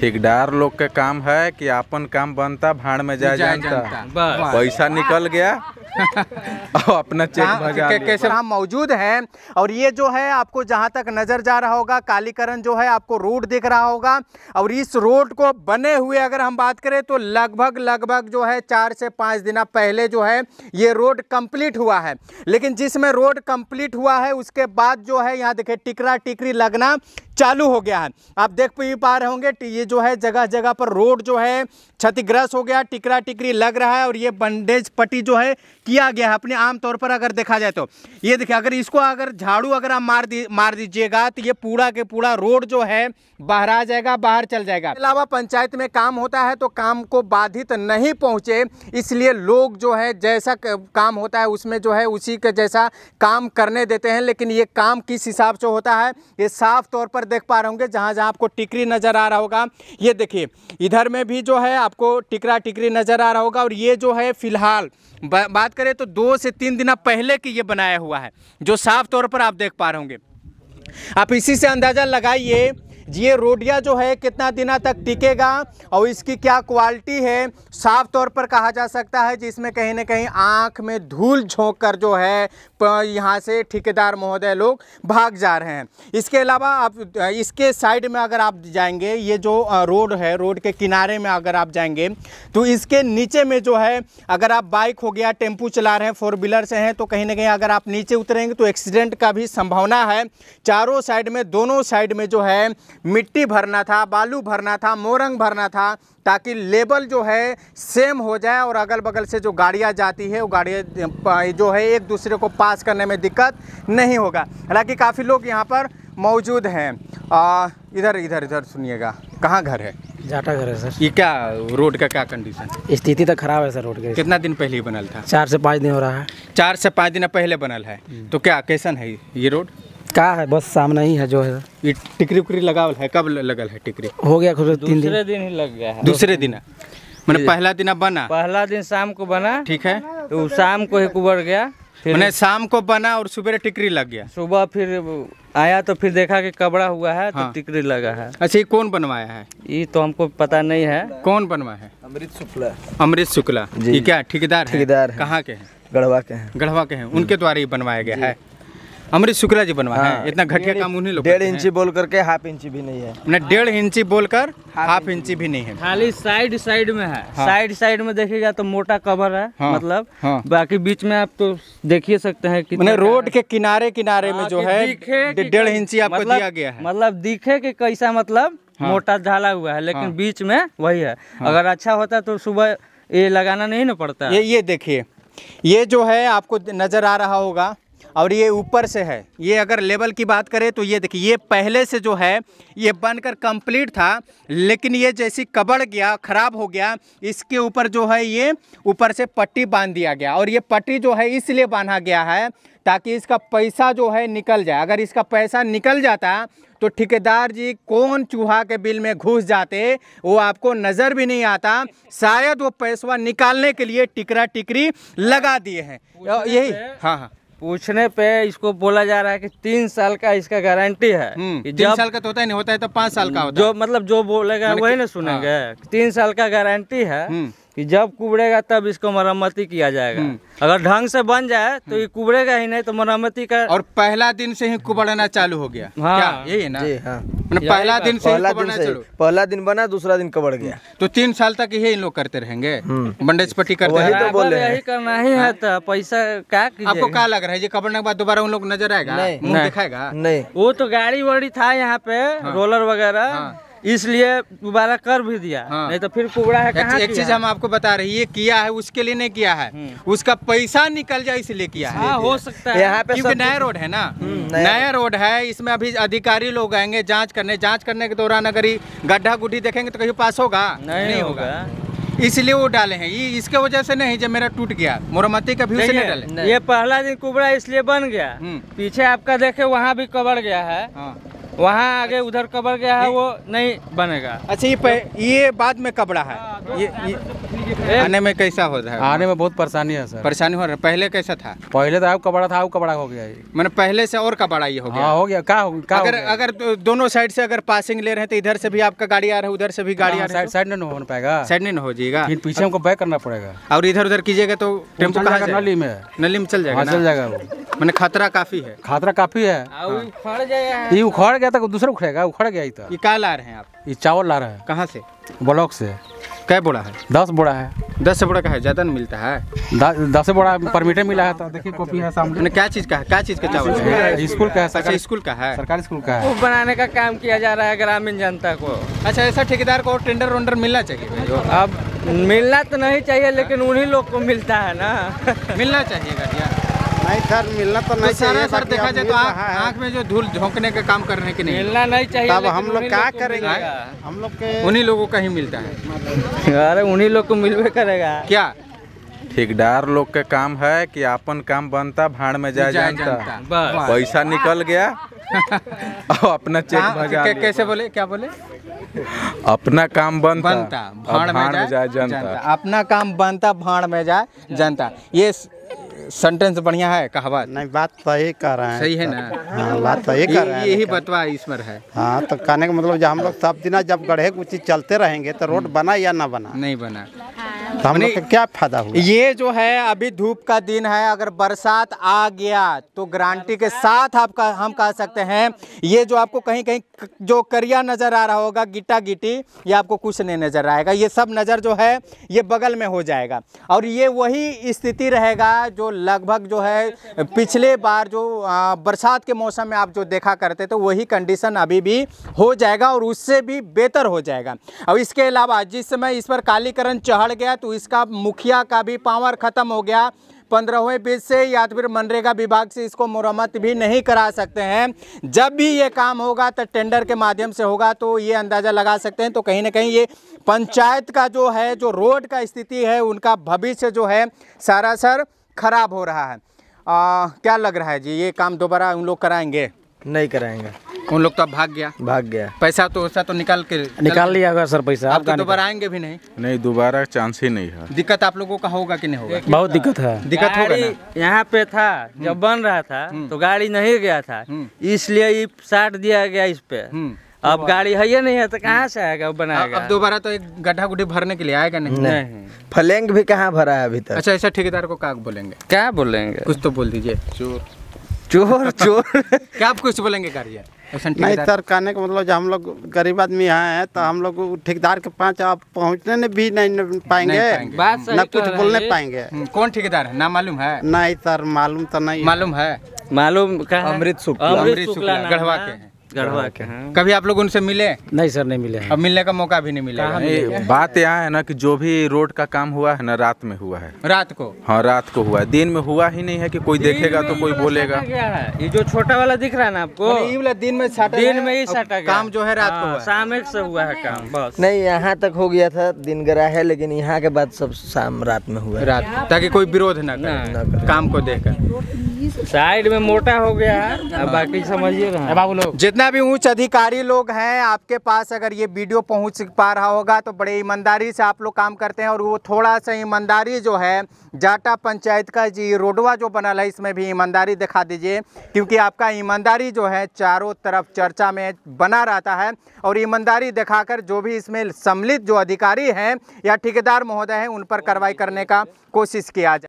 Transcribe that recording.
ठेकेदार लोग के काम है कि अपन काम बनता भाड़ में जाए जानता पैसा निकल गया और अपना चेक भगा कैसे हम मौजूद हैं और ये जो है आपको जहाँ तक नज़र जा रहा होगा कालीकरण जो है आपको रोड दिख रहा होगा और इस रोड को बने हुए अगर हम बात करें तो लगभग लगभग जो है चार से पाँच दिन पहले जो है ये रोड कंप्लीट हुआ है लेकिन जिसमें रोड कंप्लीट हुआ है उसके बाद जो है यहाँ देखिए टिकरा टिकरी लगना चालू हो गया है आप देख भी पा रहे होंगे ये जो है जगह जगह पर रोड जो है क्षतिग्रस्त हो गया टिकरा टिकरी लग रहा है और ये बंडेज पट्टी जो है किया गया है अपने आमतौर पर अगर देखा जाए तो ये देखिए अगर इसको अगर झाड़ू अगर आप मार दी मार दीजिएगा तो ये पूरा के पूरा रोड जो है बाहर आ जाएगा बाहर चल जाएगा अलावा पंचायत में काम होता है तो काम को बाधित नहीं पहुँचे इसलिए लोग जो है जैसा काम होता है उसमें जो है उसी के जैसा काम करने देते हैं लेकिन ये काम किस हिसाब से होता है ये साफ तौर पर देख पा रहे होंगे जहाँ जहाँ आपको टिकरी नज़र आ रहा होगा ये देखिए इधर में भी जो है आपको टिकरा टिकरी नज़र आ रहा होगा और ये जो है फिलहाल बात करें तो दो से तीन दिन पहले की ये बनाया हुआ है जो साफ तौर पर आप देख पा रहे होंगे आप इसी से अंदाज़ा लगाइए ये रोडिया जो है कितना दिना तक टिकेगा और इसकी क्या क्वालिटी है साफ तौर पर कहा जा सकता है जिसमें कहीं ना कहीं आँख में धूल झोंक कर जो है यहाँ से ठेकेदार महोदय लोग भाग जा रहे हैं इसके अलावा आप इसके साइड में अगर आप जाएंगे ये जो रोड है रोड के किनारे में अगर आप जाएंगे तो इसके नीचे में जो है अगर आप बाइक हो गया टेम्पू चला रहे हैं फोर व्हीलर से हैं तो कहीं ना कहीं अगर आप नीचे उतरेंगे तो एक्सीडेंट का भी संभावना है चारों साइड में दोनों साइड में जो है मिट्टी भरना था बालू भरना था मोरंग भरना था ताकि लेबल जो है सेम हो जाए और अगल बगल से जो गाड़ियाँ जाती है वो गाड़ियाँ जो है एक दूसरे को पास करने में दिक्कत नहीं होगा हालांकि काफ़ी लोग यहाँ पर मौजूद हैं इधर इधर इधर सुनिएगा कहाँ घर है जाटा घर है सर ये क्या रोड का क्या कंडीशन स्थिति तो खराब है सर रोड के कितना दिन पहले बनल था चार से पाँच दिन हो रहा है चार से पाँच दिन पहले बनल है हम्म। तो क्या कैसन है ये रोड का है बस सामने ही है जो है ये टिकरी उकरी लगावल है कब लगल है टिकरी हो गया खुद तीन दिन दिन ही लग गया है दूसरे दिन मैंने पहला दिन बना पहला दिन शाम को बना ठीक है तो शाम को ही कुबर गया मैंने शाम को बना और सुबह टिकरी लग गया सुबह फिर आया तो फिर देखा कि कबड़ा हुआ है तो हाँ। टिकरी लगा है अच्छा ये कौन बनवाया है ये तो हमको पता नहीं है कौन बनवाया है अमृत शुक्ला अमृत शुक्ला ये क्या ठेकेदार ठेकेदार कहाँ के हैं गढ़वा के हैं गढ़वा के हैं उनके हम्म। द्वारा ये बनवाया गया है अमृत शुक्ला जी बनवा हाँ, है इतना घटिया काम उन्हीं लोग डेढ़ इंची बोल करके हाफ इंची भी नहीं है ना डेढ़ इंची बोलकर हाफ इंची भी नहीं है खाली साइड साइड में है हाँ। साइड साइड में देखेगा तो मोटा कवर है हाँ, मतलब हाँ, बाकी बीच में आप तो देख ही सकते हैं मैंने रोड के किनारे किनारे में हाँ, जो है डेढ़ इंची आपको मतलब- दिया गया है मतलब दिखे की कैसा मतलब हाँ। मोटा झाला हुआ है लेकिन हाँ। बीच में वही है अगर अच्छा होता तो सुबह ये लगाना नहीं ना पड़ता ये ये देखिए ये जो है आपको नजर आ रहा होगा और ये ऊपर से है ये अगर लेवल की बात करें तो ये देखिए ये पहले से जो है ये बनकर कंप्लीट था लेकिन ये जैसी कबड़ गया ख़राब हो गया इसके ऊपर जो है ये ऊपर से पट्टी बांध दिया गया और ये पट्टी जो है इसलिए बांधा गया है ताकि इसका पैसा जो है निकल जाए अगर इसका पैसा निकल जाता तो ठेकेदार जी कौन चूहा के बिल में घुस जाते वो आपको नज़र भी नहीं आता शायद वो पैसा निकालने के लिए टिकरा टिकरी लगा दिए हैं यही तो हाँ हाँ पूछने पे इसको बोला जा रहा है कि तीन साल का इसका गारंटी है हम्म, कि साल का तो होता ही नहीं होता है तो पाँच साल का होता जो मतलब जो बोलेगा मतलब वही ना हाँ। सुनेंगे तीन साल का गारंटी है हम्म। कि जब कुबड़ेगा तब इसको मरम्मती किया जाएगा हम्म। अगर ढंग से बन जाए तो हम्म। ये कुबड़ेगा ही नहीं तो मरम्मती का और पहला दिन से ही कुबड़ना चालू हो गया हाँ यही यही ना जी हाँ मतलब पहला दिन से पहला दिन से पहला दिन बना दूसरा दिन कबड़ गया हम्म। तो तीन साल तक यही इन लोग करते रहेंगे बंडेज पट्टी करते वही तो बोले यही करना ही है हाँ। तो पैसा क्या आपको क्या लग रहा है ये कबड़ने के बाद दोबारा उन लोग नजर आएगा दिखाएगा नहीं वो तो गाड़ी वाड़ी था यहाँ पे हाँ। रोलर वगैरह हाँ। इसलिए दोबारा कर भी दिया हाँ। नहीं तो फिर कुबड़ा है कहां एक चीज हम आपको बता रहे ये किया है उसके लिए नहीं किया है हम्म। उसका पैसा निकल जाए इसलिए किया है हाँ, हो सकता है यहाँ पे क्योंकि नया रोड है ना हम्म, नया रोड है इसमें अभी अधिकारी लोग आएंगे जाँच करने जाँच करने के दौरान अगर गड्ढा गुड्ढी देखेंगे तो कहीं पास होगा नहीं होगा इसलिए वो डाले हैं ये इसके वजह से नहीं जब मेरा टूट गया मोरमती का भी नहीं डाले ये पहला दिन कुबड़ा इसलिए बन गया हम्म। पीछे आपका देखे वहाँ भी कबड़ गया है हाँ। वहाँ आगे उधर कबर गया है वो नहीं बनेगा अच्छा ये ये बाद में कबड़ा है हाँ। ये, ये आने में कैसा हो रहा है आने में बहुत परेशानी है सर परेशानी हो रहा है पहले कैसा था पहले तो आप कपड़ा था आप कपड़ा हो गया मैंने पहले से और कपड़ा ये हो गया हाँ, हो गया क्या हो गया अगर अगर दोनों साइड से अगर पासिंग ले रहे हैं तो इधर से भी आपका गाड़ी आ रहा है उधर से भी गाड़ी आ हाँ, रहा है साइड नहीं हो तो पाएगा साइड नहीं हो जाएगा फिर पीछे हमको बैक करना पड़ेगा और इधर उधर कीजिएगा तो टेम्पो कहाँ नली में नली में चल जाएगा हाँ, चल जाएगा वो मैंने खतरा काफी है खतरा काफी है ये उखड़ गया था दूसरा उखड़ेगा उखड़ गया ये क्या ला रहे हैं आप ये चावल ला रहे हैं कहाँ से ब्लॉक से कै बोरा है दस बोरा है दस से बोरा का है ज़्यादा नहीं मिलता है दस से बोरा पर मिला है तो देखिए कॉपी है सामने क्या चीज़ का है क्या चीज़ का चावल स्कूल का है अच्छा, सरकारी स्कूल का है सरकारी स्कूल का है बनाने का काम किया जा रहा है ग्रामीण जनता को अच्छा ऐसा ठेकेदार को टेंडर वेंडर मिलना चाहिए अब मिलना तो नहीं चाहिए लेकिन उन्हीं लोग को मिलता है ना मिलना चाहिए नहीं सर मिलना तो नहीं तो चाहिए सर देखा जाए तो आँख में जो धूल झोंकने का काम करने के नहीं मिलना नहीं चाहिए अब हम लोग क्या करेंगे हम लोग के उन्हीं लोगों का ही मिलता है अरे उन्हीं लोग को मिलवे करेगा क्या ठेकेदार लोग के काम है कि अपन काम बनता भाड़ में जाए जानता पैसा निकल गया और अपना चेक हाँ, भजा के, कैसे बोले क्या बोले अपना काम बनता बनता भाड़ में जाए जनता अपना काम बनता भाड़ में जाए जनता ये सेंटेंस बढ़िया है कहावत नहीं बात तो यही कह रहे हैं सही है ना हाँ बात तो यही कह रहे हैं यही बतवा ईश्वर है हाँ तो कहने का मतलब जब हम लोग सब दिन जब गढ़े कुछ चलते रहेंगे तो रोड बना या ना बना नहीं बना तो क्या फायदा हुआ ये जो है अभी धूप का दिन है अगर बरसात आ गया तो गारंटी के साथ आपका हम कह सकते हैं ये जो आपको कहीं कहीं जो करिया नज़र आ रहा होगा गिटा गिटी ये आपको कुछ नहीं नज़र आएगा ये सब नज़र जो है ये बगल में हो जाएगा और ये वही स्थिति रहेगा जो लगभग जो है पिछले बार जो बरसात के मौसम में आप जो देखा करते तो वही कंडीशन अभी भी हो जाएगा और उससे भी बेहतर हो जाएगा और इसके अलावा जिस समय इस पर कालीकरण चढ़ गया तो इसका मुखिया का भी पावर ख़त्म हो गया पंद्रहवें पेज से या तो फिर मनरेगा विभाग से इसको मुरम्मत भी नहीं करा सकते हैं जब भी ये काम होगा तो टेंडर के माध्यम से होगा तो ये अंदाज़ा लगा सकते हैं तो कहीं ना कहीं ये पंचायत का जो है जो रोड का स्थिति है उनका भविष्य जो है सारा सर खराब हो रहा है आ, क्या लग रहा है जी ये काम दोबारा उन लोग कराएंगे नहीं कराएंगे उन लोग तो अब भाग गया भाग गया पैसा तो वैसा तो निकाल के निकाल लिया होगा सर पैसा आप तो दोबारा आएंगे भी नहीं नहीं दोबारा चांस ही नहीं है दिक्कत आप लोगों का होगा कि नहीं होगा बहुत दिक्कत है दिक्कत होगा यहाँ पे था जब हम्म। बन रहा था हम्म। तो गाड़ी नहीं गया था हम्म। इसलिए साट दिया गया इस पे अब गाड़ी है ये नहीं है तो कहाँ से आएगा बनाएगा अब दोबारा तो एक गड्ढा गुड्ढी भरने के लिए आएगा नहीं, नहीं। फलेंग भी कहाँ भरा है अभी तक अच्छा ऐसा ठेकेदार को क्या बोलेंगे क्या बोलेंगे कुछ तो बोल दीजिए चोर चोर चोर क्या आप कुछ बोलेंगे गाड़ी नहीं सर कहने का मतलब जब हम लोग गरीब आदमी हैं तो हम लोग ठेकेदार के पास आप पहुँचने भी नहीं पाएंगे न कुछ बोलने पाएंगे हम्म, कौन ठेकेदार है ना मालूम है नहीं सर मालूम तो नहीं मालूम है मालूम अमृत शुक्ला अमृत शुक्ला गढ़वा के हैं गढ़वा के हाँ। कभी आप लोग उनसे मिले नहीं सर नहीं मिले अब मिलने का मौका भी नहीं मिला बात यहाँ है ना कि जो भी रोड का काम हुआ है ना रात में हुआ है रात को हाँ रात को हुआ है दिन में हुआ ही नहीं है कि कोई देखेगा तो कोई बोलेगा ये जो छोटा वाला दिख रहा है ना आपको दिन में दिन में ही सटा काम जो है रात को हाँ, शाम एक से हुआ है काम बस नहीं यहाँ तक हो गया था दिन गरा है लेकिन यहाँ के बाद सब शाम रात में हुआ रात ताकि कोई विरोध न काम को देखकर साइड में मोटा हो गया है अब बाकी समझिए ना बाबू लोग जितना भी उच्च अधिकारी लोग हैं आपके पास अगर ये वीडियो पहुंच पा रहा होगा तो बड़े ईमानदारी से आप लोग काम करते हैं और वो थोड़ा सा ईमानदारी जो है जाटा पंचायत का जी रोडवा जो बना है इसमें भी ईमानदारी दिखा दीजिए क्योंकि आपका ईमानदारी जो है चारों तरफ चर्चा में बना रहता है और ईमानदारी दिखाकर जो भी इसमें सम्मिलित जो अधिकारी हैं या ठेकेदार महोदय हैं उन पर कार्रवाई करने का कोशिश किया जाए